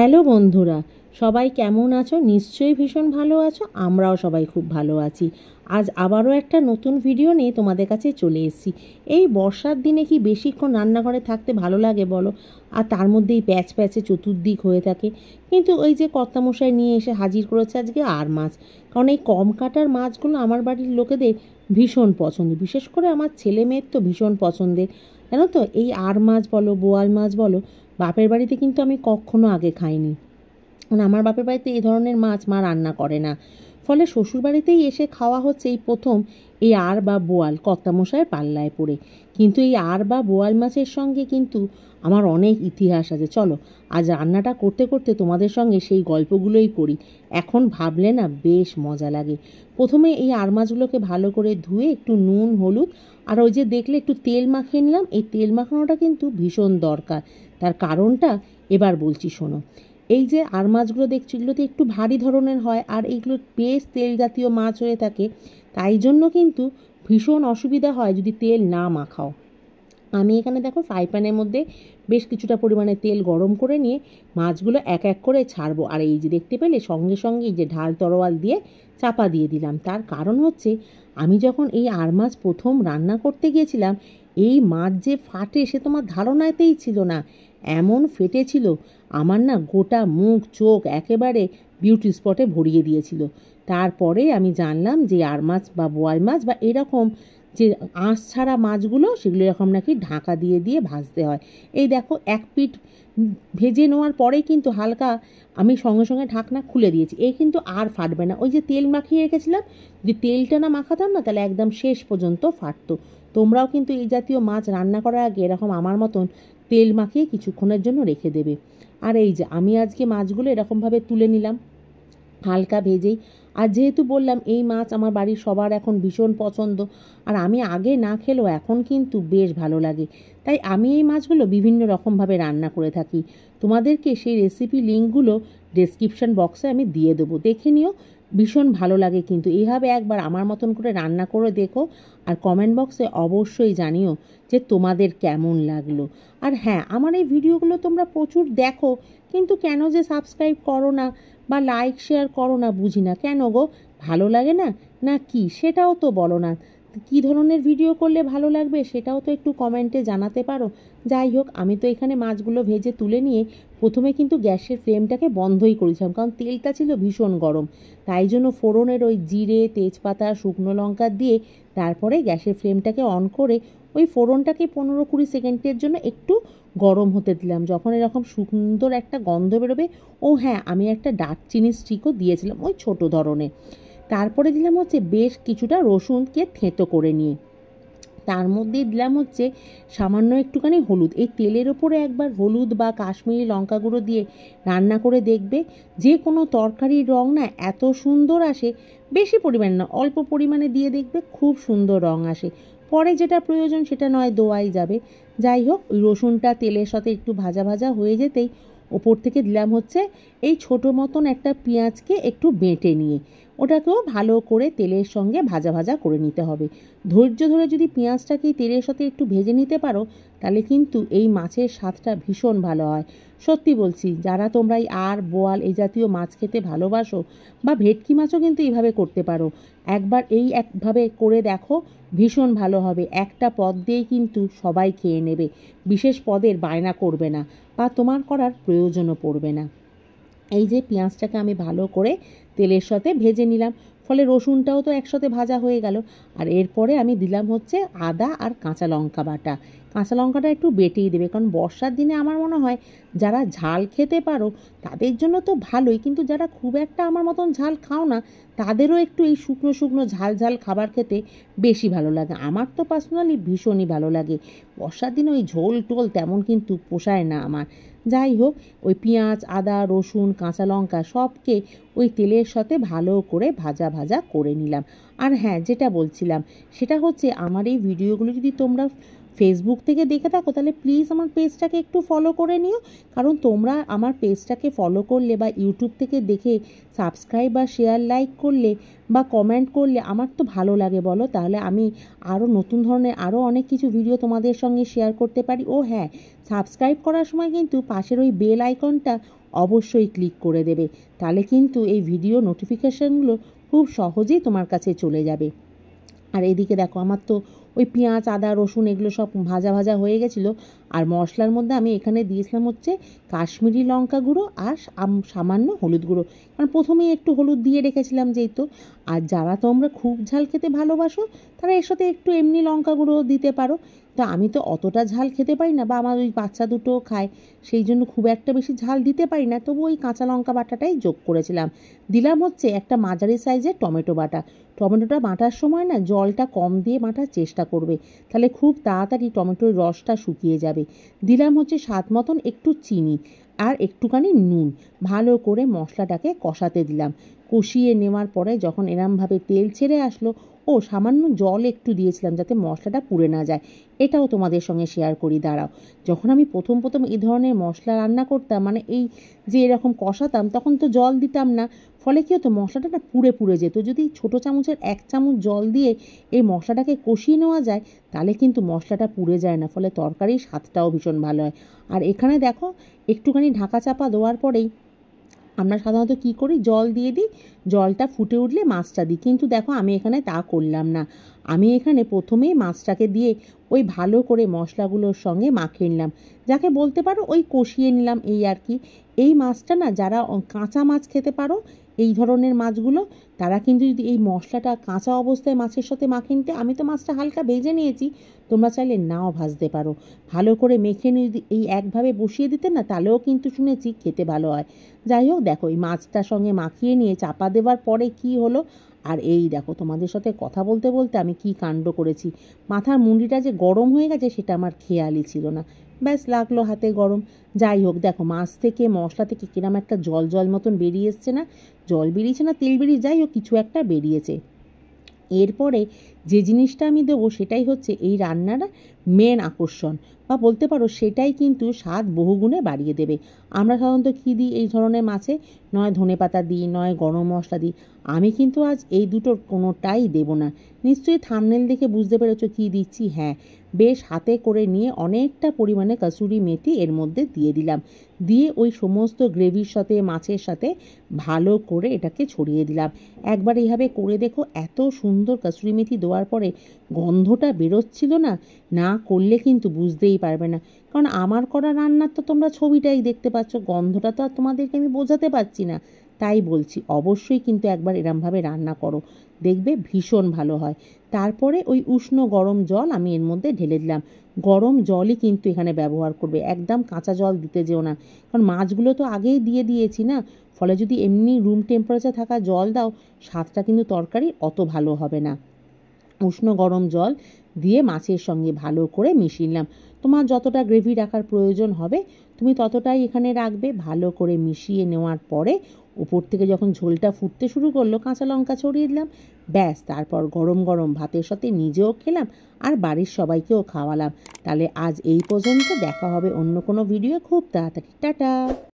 hello বন্ধুরা সবাই কেমন আছো নিশ্চয়ই ভীষণ ভালো আছো আমরাও সবাই খুব ভালো আছি আজ আবারও একটা নতুন ভিডিও নিয়ে তোমাদের কাছে চলে এসেছি এই বর্ষার দিনে কি বেশিক্ষণ রান্নাঘরে থাকতে ভালো লাগে বলো আর তার মধ্যেই প্যাচ প্যাচে চতুর্দিক হয়ে থাকে কিন্তু ওই যে কর্তামশাই নিয়ে এসে হাজির করেছে আজকে আর মাছ কারণ এই কম কাটার মাছগুলো আমার বাড়ির লোকেদের ভীষণ পছন্দ বিশেষ করে আমার ছেলে মেয়ের তো ভীষণ পছন্দের জানো তো এই আর মাছ বলো বোয়াল মাছ বলো বাপের বাড়িতে কিন্তু আমি কখনো আগে খাইনি মানে আমার বাপের বাড়িতে এই ধরনের মাছ মা রান্না করে না ফলে শ্বশুরবাড়িতেই এসে খাওয়া হচ্ছে এই প্রথম এই আর বা বোয়াল কত্তামশায় পাল্লায় পড়ে কিন্তু এই আর বা বোয়াল মাছের সঙ্গে কিন্তু আমার অনেক ইতিহাস আছে চলো আজ রান্নাটা করতে করতে তোমাদের সঙ্গে সেই গল্পগুলোই করি এখন ভাবলে না বেশ মজা লাগে প্রথমে এই আর মাছগুলোকে ভালো করে ধুয়ে একটু নুন হলুদ আর ওই যে দেখলে একটু তেল মাখিয়ে নিলাম এই তেল মাখানোটা কিন্তু ভীষণ দরকার তার কারণটা এবার বলছি শোনো এই যে আর মাছগুলো দেখছি এগুলো তো একটু ভারী ধরনের হয় আর এইগুলো বেশ তেল জাতীয় মাছ হয়ে থাকে তাই জন্য কিন্তু ভীষণ অসুবিধা হয় যদি তেল না মাখাও আমি এখানে দেখো ফ্রাই প্যানের মধ্যে বেশ কিছুটা পরিমাণে তেল গরম করে নিয়ে মাছগুলো এক এক করে ছাড়বো আর এই যে দেখতে পেলে সঙ্গে সঙ্গে এই যে ঢাল তরোয়াল দিয়ে চাপা দিয়ে দিলাম তার কারণ হচ্ছে আমি যখন এই আর মাছ প্রথম রান্না করতে গিয়েছিলাম এই মাছ যে ফাটে সে তোমার ধারণাতেই ছিল না এমন ফেটেছিল আমার না গোটা মুখ চোখ একেবারে বিউটি স্পটে ভরিয়ে দিয়েছিল তারপরে আমি জানলাম যে আর মাছ বা বোয়াল মাছ বা এরকম যে আঁশ ছাড়া মাছগুলো সেগুলো এরকম নাকি ঢাকা দিয়ে দিয়ে ভাজতে হয় এই দেখো এক পিঠ ভেজে নেওয়ার পরেই কিন্তু হালকা আমি সঙ্গে সঙ্গে ঢাকনা খুলে দিয়েছি এই কিন্তু আর ফাটবে না ওই যে তেল মাখিয়ে রেখেছিলাম যদি তেলটা না মাখাতাম না তাহলে একদম শেষ পর্যন্ত ফাটতো তোমরাও কিন্তু এই জাতীয় মাছ রান্না করার আগে এরকম আমার মতন তেল মাখিয়ে কিছুক্ষণের জন্য রেখে দেবে আর এই যে আমি আজকে মাছগুলো এরকমভাবে তুলে নিলাম হালকা ভেজেই আর যেহেতু বললাম এই মাছ আমার বাড়ির সবার এখন ভীষণ পছন্দ আর আমি আগে না খেলেও এখন কিন্তু বেশ ভালো লাগে তাই আমি এই মাছগুলো বিভিন্ন রকমভাবে রান্না করে থাকি তোমাদেরকে সেই রেসিপি লিঙ্কগুলো ডেসক্রিপশান বক্সে আমি দিয়ে দেবো দেখে নিও ভীষণ ভালো লাগে কিন্তু এইভাবে একবার আমার মতন করে রান্না করে দেখো আর কমেন্ট বক্সে অবশ্যই জানিও যে তোমাদের কেমন লাগলো আর হ্যাঁ আমার এই ভিডিওগুলো তোমরা প্রচুর দেখো কিন্তু কেন যে সাবস্ক্রাইব করো না বা লাইক শেয়ার করো না বুঝি না কেন গো ভালো লাগে না না কি সেটাও তো বলো না কি ধরনের ভিডিও করলে ভালো লাগবে সেটাও তো একটু কমেন্টে জানাতে পারো যাই হোক আমি তো এখানে মাছগুলো ভেজে তুলে নিয়ে প্রথমে কিন্তু গ্যাসের ফ্লেমটাকে বন্ধই করেছিলাম কারণ তেলটা ছিল ভীষণ গরম তাই জন্য ফোড়নের ওই জিরে তেজপাতা শুকনো লঙ্কা দিয়ে তারপরে গ্যাসের ফ্লেমটাকে অন করে ওই ফোড়নটাকে পনেরো কুড়ি সেকেন্ডের জন্য একটু গরম হতে দিলাম যখন এরকম সুন্দর একটা গন্ধ বেরোবে ও হ্যাঁ আমি একটা ডাক চিনি স্টিকও দিয়েছিলাম ওই ছোট ধরনের তারপরে দিলাম হচ্ছে বেশ কিছুটা রসুনকে থেঁতো করে নিয়ে তার মধ্যে দিলাম হচ্ছে সামান্য একটুখানি হলুদ এই তেলের ওপরে একবার হলুদ বা কাশ্মীরি লঙ্কা গুঁড়ো দিয়ে রান্না করে দেখবে যে কোনো তরকারির রং না এত সুন্দর আসে বেশি পরিমাণ না অল্প পরিমাণে দিয়ে দেখবে খুব সুন্দর রং আসে পরে যেটা প্রয়োজন সেটা নয় দোয়াই যাবে যাই হোক রসুনটা তেলের সাথে একটু ভাজা ভাজা হয়ে যেতেই ওপর থেকে দিলাম হচ্ছে এই ছোট মতন একটা পেঁয়াজকে একটু বেঁটে নিয়ে ওটাকেও ভালো করে তেলের সঙ্গে ভাজা ভাজা করে নিতে হবে ধৈর্য ধরে যদি পেঁয়াজটাকে তেলের সাথে একটু ভেজে নিতে পারো তাহলে কিন্তু এই মাছের স্বাদটা ভীষণ ভালো হয় সত্যি বলছি যারা তোমরা এই আর বোয়াল এই জাতীয় মাছ খেতে ভালোবাসো বা ভেটকি মাছও কিন্তু এইভাবে করতে পারো একবার এই একভাবে করে দেখো ভীষণ ভালো হবে একটা পদ দিয়েই কিন্তু সবাই খেয়ে নেবে বিশেষ পদের বায়না করবে না বা তোমার করার প্রয়োজনও পড়বে না এই যে পেঁয়াজটাকে আমি ভালো করে তেলের সাথে ভেজে নিলাম ফলে রসুনটাও তো একসাথে ভাজা হয়ে গেল আর এরপরে আমি দিলাম হচ্ছে আদা আর কাঁচা লঙ্কা বাটা কাঁচা লঙ্কাটা একটু বেটেই দেবে কারণ বর্ষার দিনে আমার মনে হয় যারা ঝাল খেতে পারো তাদের জন্য তো ভালোই কিন্তু যারা খুব একটা আমার মতন ঝাল খাও না তাদেরও একটু এই শুকনো শুকনো ঝাল ঝাল খাবার খেতে বেশি ভালো লাগে আমার তো পার্সোনালি ভীষণই ভালো লাগে বর্ষার দিনে ওই ঝোল টোল তেমন কিন্তু পোষায় না আমার যাই হোক ওই পেঁয়াজ আদা রসুন কাঁচা লঙ্কা সবকে ওই তেলের সাথে ভালো করে ভাজা ভাজা করে নিলাম আর হ্যাঁ যেটা বলছিলাম সেটা হচ্ছে আমার এই ভিডিওগুলো যদি তোমরা ফেসবুক থেকে দেখে থাকো তাহলে প্লিজ আমার পেজটাকে একটু ফলো করে নিও কারণ তোমরা আমার পেজটাকে ফলো করলে বা ইউটিউব থেকে দেখে সাবস্ক্রাইব বা শেয়ার লাইক করলে বা কমেন্ট করলে আমার তো ভালো লাগে বলো তাহলে আমি আরও নতুন ধরনের আরও অনেক কিছু ভিডিও তোমাদের সঙ্গে শেয়ার করতে পারি ও হ্যাঁ সাবস্ক্রাইব করার সময় কিন্তু পাশের ওই বেল আইকনটা অবশ্যই ক্লিক করে দেবে তাহলে কিন্তু এই ভিডিও নোটিফিকেশানগুলো খুব সহজেই তোমার কাছে চলে যাবে আর এদিকে দেখো আমার তো ওই পেঁয়াজ আদা রসুন এগুলো সব ভাজা ভাজা হয়ে গেছিলো আর মশলার মধ্যে আমি এখানে দিয়েছিলাম হচ্ছে কাশ্মীরি লঙ্কা গুঁড়ো আর সামান্য হলুদ গুঁড়ো কারণ প্রথমেই একটু হলুদ দিয়ে রেখেছিলাম যেই তো আর যারা তোমরা খুব ঝাল খেতে ভালোবাসো তারা এর সাথে একটু এমনি লঙ্কা গুঁড়ো দিতে পারো তা আমি তো অতটা ঝাল খেতে পারি না বা আমার ওই বাচ্চা দুটোও খায় সেই জন্য খুব একটা বেশি ঝাল দিতে পারি না তবু ওই কাঁচা লঙ্কা বাটাটাই যোগ করেছিলাম দিলাম হচ্ছে একটা মাঝারি সাইজের টমেটো বাটা টমেটোটা বাটার সময় না জলটা কম দিয়ে বাটার চেষ্টা করবে তাহলে খুব তাড়াতাড়ি টমেটোর রসটা শুকিয়ে যাবে দিলাম হচ্ছে স্বাদ মতন একটু চিনি আর একটুখানি নুন ভালো করে মশলাটাকে কষাতে দিলাম কষিয়ে নেওয়ার পরে যখন এরমভাবে তেল ছেড়ে আসলো ও সামান্য জল একটু দিয়েছিলাম যাতে মশলাটা পুড়ে না যায় এটাও তোমাদের সঙ্গে শেয়ার করি দাঁড়াও যখন আমি প্রথম প্রথম এই ধরনের মশলা রান্না করতাম মানে এই যে এরকম কষাতাম তখন তো জল দিতাম না ফলে কী হতো মশলাটা না পুড়ে পুড়ে যেত যদি ছোট চামচের এক চামচ জল দিয়ে এই মশলাটাকে কষিয়ে নেওয়া যায় তাহলে কিন্তু মশলাটা পুড়ে যায় না ফলে তরকারির স্বাদটাও ভীষণ ভালো হয় আর এখানে দেখো একটুখানি ঢাকা চাপা দেওয়ার পরেই আমরা সাধারণত কি করি জল দিয়ে দিই জলটা ফুটে উঠলে মাছটা দিই কিন্তু দেখো আমি এখানে তা করলাম না আমি এখানে প্রথমেই মাছটাকে দিয়ে ওই ভালো করে মশলাগুলোর সঙ্গে মাখিয়ে নিলাম যাকে বলতে পারো ওই কষিয়ে নিলাম এই আর কি এই মাছটা না যারা কাঁচা মাছ খেতে পারো এই ধরনের মাছগুলো তারা কিন্তু যদি এই মশলাটা কাঁচা অবস্থায় মাছের সাথে মাখিনতে আমি তো মাছটা হালকা ভেজে নিয়েছি তোমরা চাইলে নাও ভাজতে পারো ভালো করে মেখে নিয়ে যদি এই একভাবে বসিয়ে দিতে না তাহলেও কিন্তু শুনেছি খেতে ভালো হয় যাই হোক দেখো এই মাছটার সঙ্গে মাখিয়ে নিয়ে চাপা দেওয়ার পরে কি হলো আর এই দেখো তোমাদের সাথে কথা বলতে বলতে আমি কি কাণ্ড করেছি মাথার মুন্ডিটা যে গরম হয়ে গেছে সেটা আমার খেয়ালই ছিল না ব্যাস লাগলো হাতে গরম যাই হোক দেখো মাছ থেকে মশলা থেকে কিরাম একটা জল জল মতন বেরিয়ে এসছে না জল বেরিয়েছে না তেল বেরিয়ে যাই হোক কিছু একটা বেরিয়েছে এরপরে যে জিনিসটা আমি দেবো সেটাই হচ্ছে এই রান্নার মেন আকর্ষণ বা বলতে পারো সেটাই কিন্তু স্বাদ বহুগুণে বাড়িয়ে দেবে আমরা সাধারণত কী দিই এই ধরনের মাছে নয় ধনে পাতা দিই নয় গরম মশলা দিই আমি কিন্তু আজ এই দুটোর কোনোটাই দেব না নিশ্চয়ই থামনেল দেখে বুঝতে পেরেছ কী দিচ্ছি হ্যাঁ বেশ হাতে করে নিয়ে অনেকটা পরিমাণে কাসুরি মেথি এর মধ্যে দিয়ে দিলাম দিয়ে ওই সমস্ত গ্রেভির সাথে মাছের সাথে ভালো করে এটাকে ছড়িয়ে দিলাম একবার এইভাবে করে দেখো এত সুন্দর কাসুরি মেথি দেওয়ার খাওয়ার পরে গন্ধটা বেরোচ্ছিল না না করলে কিন্তু বুঝতেই পারবে না কারণ আমার করা রান্নার তো তোমরা ছবিটাই দেখতে পাচ্ছ গন্ধটা তো আর তোমাদেরকে আমি বোঝাতে পারছি না তাই বলছি অবশ্যই কিন্তু একবার এরমভাবে রান্না করো দেখবে ভীষণ ভালো হয় তারপরে ওই উষ্ণ গরম জল আমি এর মধ্যে ঢেলে দিলাম গরম জলই কিন্তু এখানে ব্যবহার করবে একদম কাঁচা জল দিতে যেও না কারণ মাছগুলো তো আগেই দিয়ে দিয়েছি না ফলে যদি এমনি রুম টেম্পারেচার থাকা জল দাও স্বাদটা কিন্তু তরকারি অত ভালো হবে না উষ্ণ গরম জল দিয়ে মাছের সঙ্গে ভালো করে মিশিয়ে নিলাম তোমার যতটা গ্রেভি রাখার প্রয়োজন হবে তুমি ততটাই এখানে রাখবে ভালো করে মিশিয়ে নেওয়ার পরে উপর থেকে যখন ঝোলটা ফুটতে শুরু করলো কাঁচা লঙ্কা ছড়িয়ে দিলাম ব্যাস তারপর গরম গরম ভাতের সাথে নিজেও খেলাম আর বাড়ির সবাইকেও খাওয়ালাম তাহলে আজ এই পর্যন্ত দেখা হবে অন্য কোনো ভিডিও খুব তাড়াতাড়ি টাটা